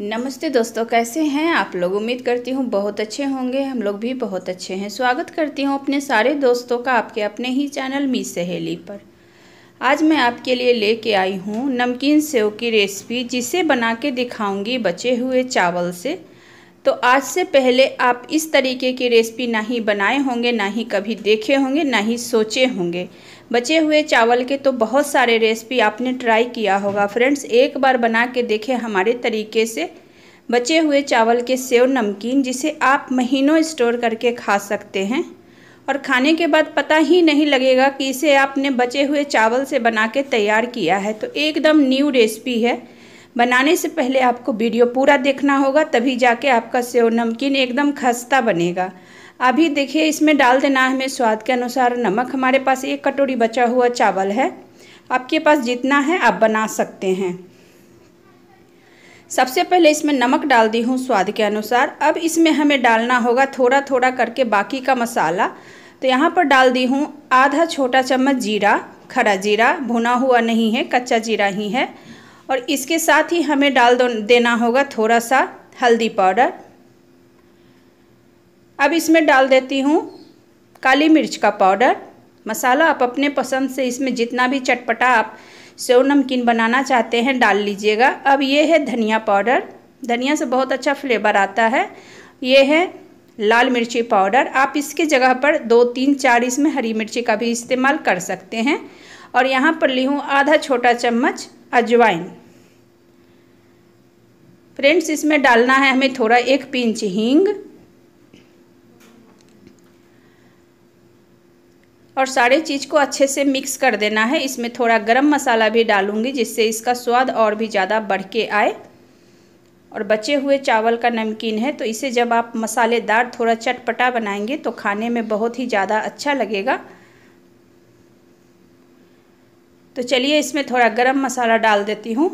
नमस्ते दोस्तों कैसे हैं आप लोग उम्मीद करती हूँ बहुत अच्छे होंगे हम लोग भी बहुत अच्छे हैं स्वागत करती हूँ अपने सारे दोस्तों का आपके अपने ही चैनल मी सहेली पर आज मैं आपके लिए लेके आई हूँ नमकीन सेव की रेसिपी जिसे बना के दिखाऊंगी बचे हुए चावल से तो आज से पहले आप इस तरीके की रेसिपी ना ही बनाए होंगे ना ही कभी देखे होंगे ना ही सोचे होंगे बचे हुए चावल के तो बहुत सारे रेसिपी आपने ट्राई किया होगा फ्रेंड्स एक बार बना के देखें हमारे तरीके से बचे हुए चावल के सेव नमकीन जिसे आप महीनों स्टोर करके खा सकते हैं और खाने के बाद पता ही नहीं लगेगा कि इसे आपने बचे हुए चावल से बना के तैयार किया है तो एकदम न्यू रेसिपी है बनाने से पहले आपको वीडियो पूरा देखना होगा तभी जाके आपका सेव नमकीन एकदम खस्ता बनेगा अभी देखिए इसमें डाल देना है हमें स्वाद के अनुसार नमक हमारे पास एक कटोरी बचा हुआ चावल है आपके पास जितना है आप बना सकते हैं सबसे पहले इसमें नमक डाल दी हूँ स्वाद के अनुसार अब इसमें हमें डालना होगा थोड़ा थोड़ा करके बाकी का मसाला तो यहाँ पर डाल दी हूँ आधा छोटा चम्मच जीरा खड़ा जीरा भुना हुआ नहीं है कच्चा जीरा ही है और इसके साथ ही हमें डाल देना होगा थोड़ा सा हल्दी पाउडर अब इसमें डाल देती हूँ काली मिर्च का पाउडर मसाला आप अपने पसंद से इसमें जितना भी चटपटा आप सेव नमकीन बनाना चाहते हैं डाल लीजिएगा अब ये है धनिया पाउडर धनिया से बहुत अच्छा फ्लेवर आता है ये है लाल मिर्ची पाउडर आप इसके जगह पर दो तीन चार इसमें हरी मिर्ची का भी इस्तेमाल कर सकते हैं और यहाँ पर ली हूँ आधा छोटा चम्मच अजवाइन फ्रेंड्स इसमें डालना है हमें थोड़ा एक पिंच हींग और सारे चीज़ को अच्छे से मिक्स कर देना है इसमें थोड़ा गरम मसाला भी डालूंगी जिससे इसका स्वाद और भी ज़्यादा बढ़ के आए और बचे हुए चावल का नमकीन है तो इसे जब आप मसालेदार थोड़ा चटपटा बनाएंगे तो खाने में बहुत ही ज़्यादा अच्छा लगेगा तो चलिए इसमें थोड़ा गरम मसाला डाल देती हूँ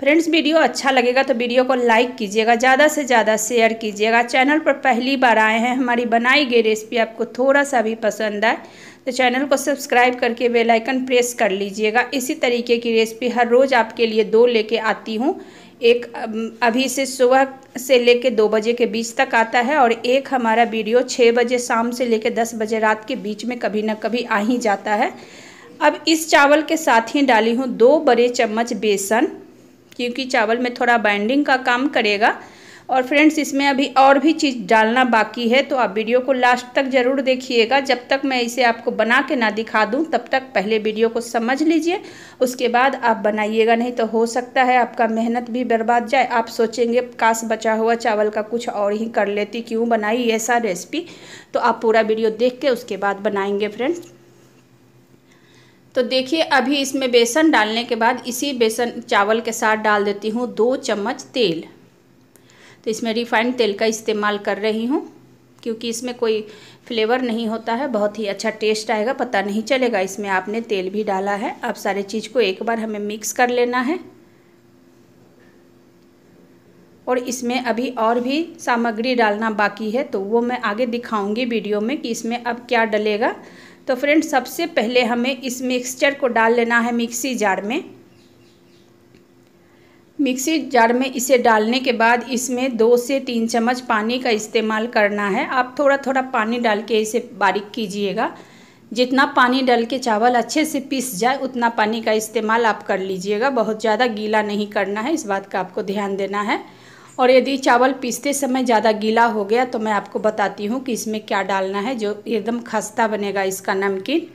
फ्रेंड्स वीडियो अच्छा लगेगा तो वीडियो को लाइक कीजिएगा ज़्यादा से ज़्यादा शेयर कीजिएगा चैनल पर पहली बार आए हैं हमारी बनाई गई रेसिपी आपको थोड़ा सा भी पसंद आए तो चैनल को सब्सक्राइब करके बेल आइकन प्रेस कर लीजिएगा इसी तरीके की रेसिपी हर रोज़ आपके लिए दो लेके आती हूँ एक अभी से सुबह से लेके दो बजे के बीच तक आता है और एक हमारा वीडियो छः बजे शाम से लेके दस बजे रात के बीच में कभी ना कभी आ ही जाता है अब इस चावल के साथ ही डाली हूँ दो बड़े चम्मच बेसन क्योंकि चावल में थोड़ा बाइंडिंग का काम करेगा और फ्रेंड्स इसमें अभी और भी चीज़ डालना बाकी है तो आप वीडियो को लास्ट तक ज़रूर देखिएगा जब तक मैं इसे आपको बना के ना दिखा दूं तब तक पहले वीडियो को समझ लीजिए उसके बाद आप बनाइएगा नहीं तो हो सकता है आपका मेहनत भी बर्बाद जाए आप सोचेंगे काश बचा हुआ चावल का कुछ और ही कर लेती क्यों बनाई ऐसा रेसिपी तो आप पूरा वीडियो देख के उसके बाद बनाएंगे फ्रेंड्स तो देखिए अभी इसमें बेसन डालने के बाद इसी बेसन चावल के साथ डाल देती हूँ दो चम्मच तेल तो इसमें रिफाइंड तेल का इस्तेमाल कर रही हूँ क्योंकि इसमें कोई फ्लेवर नहीं होता है बहुत ही अच्छा टेस्ट आएगा पता नहीं चलेगा इसमें आपने तेल भी डाला है अब सारे चीज़ को एक बार हमें मिक्स कर लेना है और इसमें अभी और भी सामग्री डालना बाकी है तो वो मैं आगे दिखाऊंगी वीडियो में कि इसमें अब क्या डलेगा तो फ्रेंड सबसे पहले हमें इस मिक्सचर को डाल लेना है मिक्सी जार में मिक्सी जार में इसे डालने के बाद इसमें दो से तीन चम्मच पानी का इस्तेमाल करना है आप थोड़ा थोड़ा पानी डाल के इसे बारीक कीजिएगा जितना पानी डाल के चावल अच्छे से पीस जाए उतना पानी का इस्तेमाल आप कर लीजिएगा बहुत ज़्यादा गीला नहीं करना है इस बात का आपको ध्यान देना है और यदि चावल पीसते समय ज़्यादा गीला हो गया तो मैं आपको बताती हूँ कि इसमें क्या डालना है जो एकदम खस्ता बनेगा इसका नमकीन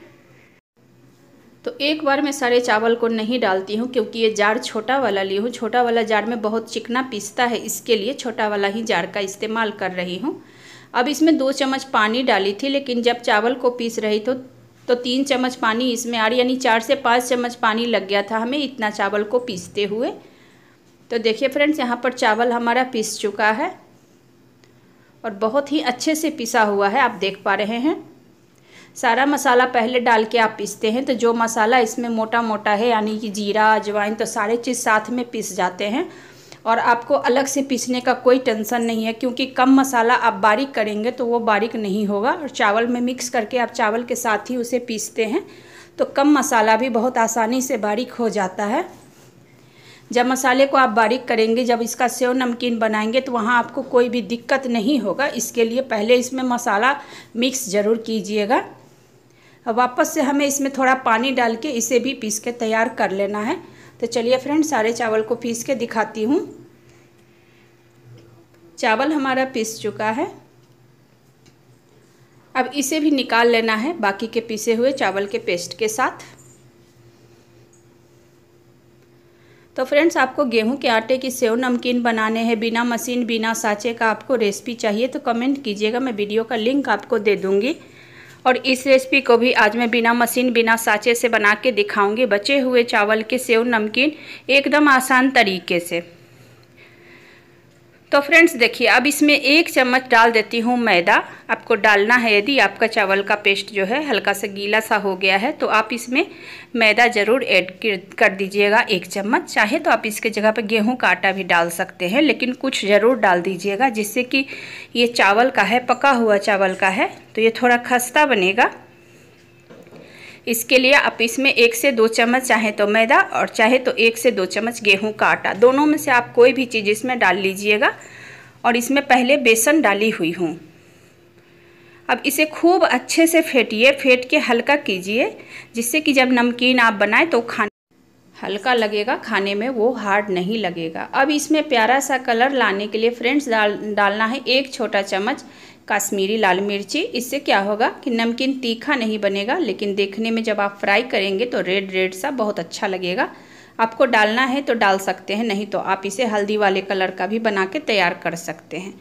तो एक बार मैं सारे चावल को नहीं डालती हूँ क्योंकि ये जार छोटा वाला ली हूँ छोटा वाला जार में बहुत चिकना पीसता है इसके लिए छोटा वाला ही जार का इस्तेमाल कर रही हूँ अब इसमें दो चम्मच पानी डाली थी लेकिन जब चावल को पीस रही तो तो तीन चम्मच पानी इसमें आ रही यानी चार से पाँच चम्मच पानी लग गया था हमें इतना चावल को पीसते हुए तो देखिए फ्रेंड्स यहाँ पर चावल हमारा पीस चुका है और बहुत ही अच्छे से पिसा हुआ है आप देख पा रहे हैं सारा मसाला पहले डाल के आप पीसते हैं तो जो मसाला इसमें मोटा मोटा है यानी कि जीरा अजवाइन तो सारे चीज़ साथ में पीस जाते हैं और आपको अलग से पीसने का कोई टेंशन नहीं है क्योंकि कम मसाला आप बारीक करेंगे तो वो बारीक नहीं होगा और चावल में मिक्स करके आप चावल के साथ ही उसे पीसते हैं तो कम मसाला भी बहुत आसानी से बारीक हो जाता है जब मसाले को आप बारीक करेंगे जब इसका सेव नमकीन बनाएंगे तो वहाँ आपको कोई भी दिक्कत नहीं होगा इसके लिए पहले इसमें मसाला मिक्स ज़रूर कीजिएगा वापस से हमें इसमें थोड़ा पानी डाल के इसे भी पीस के तैयार कर लेना है तो चलिए फ्रेंड सारे चावल को पीस के दिखाती हूँ चावल हमारा पीस चुका है अब इसे भी निकाल लेना है बाकी के पीसे हुए चावल के पेस्ट के साथ तो फ्रेंड्स आपको गेहूं के आटे की सेव नमकीन बनाने हैं बिना मशीन बिना साँचे का आपको रेसिपी चाहिए तो कमेंट कीजिएगा मैं वीडियो का लिंक आपको दे दूँगी और इस रेसिपी को भी आज मैं बिना मशीन बिना साँचे से बना के दिखाऊँगी बचे हुए चावल के सेव नमकीन एकदम आसान तरीके से तो फ्रेंड्स देखिए अब इसमें एक चम्मच डाल देती हूँ मैदा आपको डालना है यदि आपका चावल का पेस्ट जो है हल्का सा गीला सा हो गया है तो आप इसमें मैदा ज़रूर ऐड कर दीजिएगा एक चम्मच चाहे तो आप इसके जगह पर गेहूं का आटा भी डाल सकते हैं लेकिन कुछ ज़रूर डाल दीजिएगा जिससे कि ये चावल का है पका हुआ चावल का है तो ये थोड़ा खस्ता बनेगा इसके लिए आप इसमें एक से दो चम्मच चाहे तो मैदा और चाहे तो एक से दो चम्मच गेहूं का आटा दोनों में से आप कोई भी चीज़ इसमें डाल लीजिएगा और इसमें पहले बेसन डाली हुई हूँ अब इसे खूब अच्छे से फेंटिए फेंट के हल्का कीजिए जिससे कि जब नमकीन आप बनाएं तो खाने हल्का लगेगा खाने में वो हार्ड नहीं लगेगा अब इसमें प्यारा सा कलर लाने के लिए फ्रेंड्स डाल डालना है एक छोटा चम्मच काश्मीरी लाल मिर्ची इससे क्या होगा कि नमकीन तीखा नहीं बनेगा लेकिन देखने में जब आप फ्राई करेंगे तो रेड रेड सा बहुत अच्छा लगेगा आपको डालना है तो डाल सकते हैं नहीं तो आप इसे हल्दी वाले कलर का भी बना के तैयार कर सकते हैं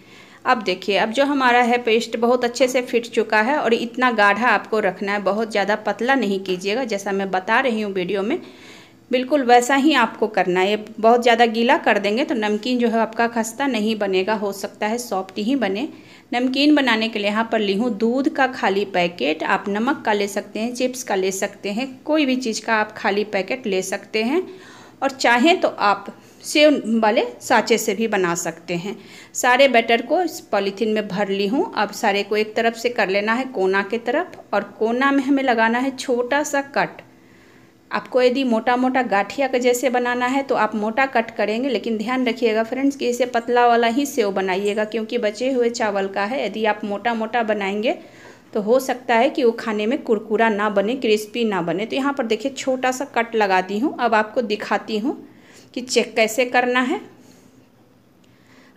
अब देखिए अब जो हमारा है पेस्ट बहुत अच्छे से फिट चुका है और इतना गाढ़ा आपको रखना है बहुत ज़्यादा पतला नहीं कीजिएगा जैसा मैं बता रही हूँ वीडियो में बिल्कुल वैसा ही आपको करना है बहुत ज़्यादा गीला कर देंगे तो नमकीन जो है आपका खस्ता नहीं बनेगा हो सकता है सॉफ्ट ही बने नमकीन बनाने के लिए यहाँ पर ली हूँ दूध का खाली पैकेट आप नमक का ले सकते हैं चिप्स का ले सकते हैं कोई भी चीज़ का आप खाली पैकेट ले सकते हैं और चाहें तो आप सेव वाले साँचे से भी बना सकते हैं सारे बैटर को इस पॉलीथीन में भर ली हूँ अब सारे को एक तरफ से कर लेना है कोना के तरफ और कोना में हमें लगाना है छोटा सा कट आपको यदि मोटा मोटा गाठिया का जैसे बनाना है तो आप मोटा कट करेंगे लेकिन ध्यान रखिएगा फ्रेंड्स कि इसे पतला वाला ही सेव बनाइएगा क्योंकि बचे हुए चावल का है यदि आप मोटा मोटा बनाएंगे तो हो सकता है कि वो खाने में कुरकुरा ना बने क्रिस्पी ना बने तो यहाँ पर देखिए छोटा सा कट लगा दी हूँ अब आपको दिखाती हूँ कि चेक कैसे करना है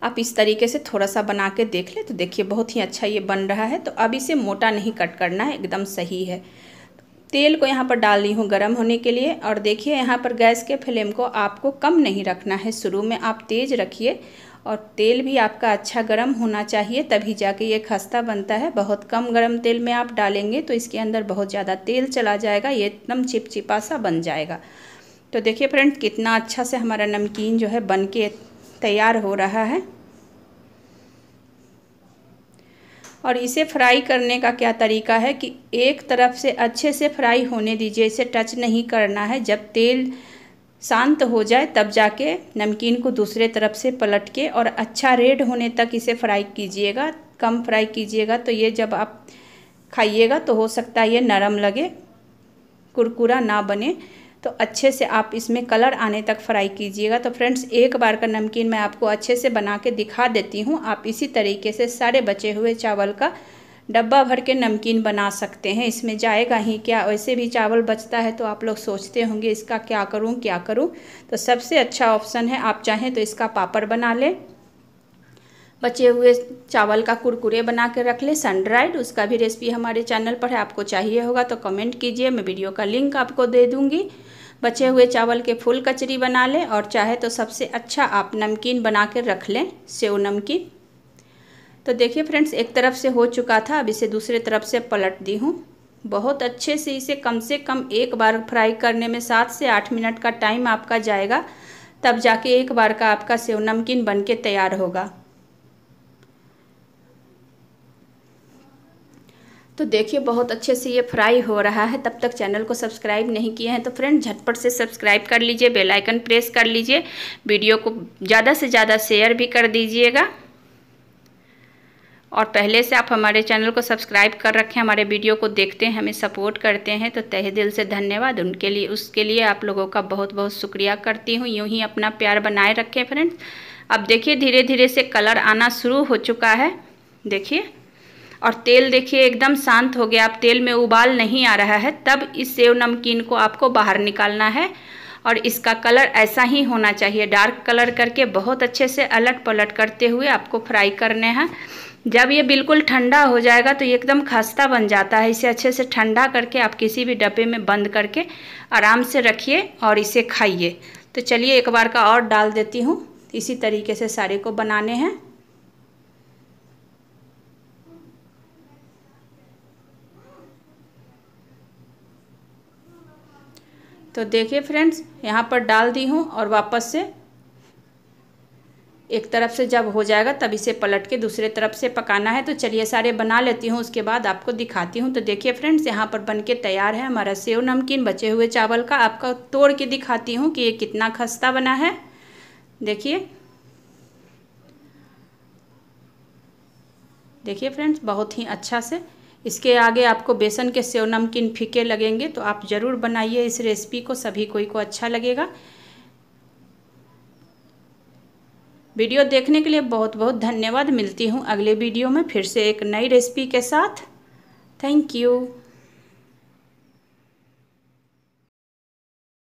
आप इस तरीके से थोड़ा सा बना के देख ले तो देखिए बहुत ही अच्छा ये बन रहा है तो अब इसे मोटा नहीं कट करना है एकदम सही है तेल को यहाँ पर डाल दी हूँ गर्म होने के लिए और देखिए यहाँ पर गैस के फ्लेम को आपको कम नहीं रखना है शुरू में आप तेज़ रखिए और तेल भी आपका अच्छा गर्म होना चाहिए तभी जाके ये खस्ता बनता है बहुत कम गर्म तेल में आप डालेंगे तो इसके अंदर बहुत ज़्यादा तेल चला जाएगा ये एकदम चिपचिपा सा बन जाएगा तो देखिए फ्रेंड कितना अच्छा से हमारा नमकीन जो है बन के तैयार हो रहा है और इसे फ्राई करने का क्या तरीका है कि एक तरफ से अच्छे से फ्राई होने दीजिए इसे टच नहीं करना है जब तेल शांत हो जाए तब जाके नमकीन को दूसरे तरफ से पलट के और अच्छा रेड होने तक इसे फ्राई कीजिएगा कम फ्राई कीजिएगा तो ये जब आप खाइएगा तो हो सकता है ये नरम लगे कुरकुरा ना बने तो अच्छे से आप इसमें कलर आने तक फ्राई कीजिएगा तो फ्रेंड्स एक बार का नमकीन मैं आपको अच्छे से बना के दिखा देती हूँ आप इसी तरीके से सारे बचे हुए चावल का डब्बा भर के नमकीन बना सकते हैं इसमें जाएगा ही क्या वैसे भी चावल बचता है तो आप लोग सोचते होंगे इसका क्या करूँ क्या करूँ तो सबसे अच्छा ऑप्शन है आप चाहें तो इसका पापड़ बना लें बचे हुए चावल का कुरकुरे बना के रख लें सनड्राइड उसका भी रेसिपी हमारे चैनल पर है आपको चाहिए होगा तो कमेंट कीजिए मैं वीडियो का लिंक आपको दे दूँगी बचे हुए चावल के फुल कचरी बना लें और चाहे तो सबसे अच्छा आप नमकीन बना कर रख लें सेव नमकीन तो देखिए फ्रेंड्स एक तरफ से हो चुका था अब इसे दूसरे तरफ से पलट दी हूँ बहुत अच्छे से इसे कम से कम एक बार फ्राई करने में सात से आठ मिनट का टाइम आपका जाएगा तब जाके एक बार का आपका सेव नमकीन बन के तैयार होगा तो देखिए बहुत अच्छे से ये फ्राई हो रहा है तब तक चैनल को सब्सक्राइब नहीं किए हैं तो फ्रेंड झटपट से सब्सक्राइब कर लीजिए बेल आइकन प्रेस कर लीजिए वीडियो को ज़्यादा से ज़्यादा शेयर भी कर दीजिएगा और पहले से आप हमारे चैनल को सब्सक्राइब कर रखें हमारे वीडियो को देखते हैं हमें सपोर्ट करते हैं तो तहे दिल से धन्यवाद उनके लिए उसके लिए आप लोगों का बहुत बहुत शुक्रिया करती हूँ यूँ ही अपना प्यार बनाए रखें फ्रेंड्स अब देखिए धीरे धीरे से कलर आना शुरू हो चुका है देखिए और तेल देखिए एकदम शांत हो गया अब तेल में उबाल नहीं आ रहा है तब इस सेव नमकीन को आपको बाहर निकालना है और इसका कलर ऐसा ही होना चाहिए डार्क कलर करके बहुत अच्छे से अलट पलट करते हुए आपको फ्राई करने हैं जब ये बिल्कुल ठंडा हो जाएगा तो ये एकदम खस्ता बन जाता है इसे अच्छे से ठंडा करके आप किसी भी डब्बे में बंद करके आराम से रखिए और इसे खाइए तो चलिए एक बार का और डाल देती हूँ इसी तरीके से सारे को बनाने हैं तो देखिए फ्रेंड्स यहाँ पर डाल दी हूँ और वापस से एक तरफ से जब हो जाएगा तब इसे पलट के दूसरे तरफ से पकाना है तो चलिए सारे बना लेती हूँ उसके बाद आपको दिखाती हूँ तो देखिए फ्रेंड्स यहाँ पर बन के तैयार है हमारा सेव नमकीन बचे हुए चावल का आपका तोड़ के दिखाती हूँ कि ये कितना खस्ता बना है देखिए देखिए फ्रेंड्स बहुत ही अच्छा से इसके आगे आपको बेसन के सेव नमकीन फीके लगेंगे तो आप ज़रूर बनाइए इस रेसिपी को सभी कोई को अच्छा लगेगा वीडियो देखने के लिए बहुत बहुत धन्यवाद मिलती हूँ अगले वीडियो में फिर से एक नई रेसिपी के साथ थैंक यू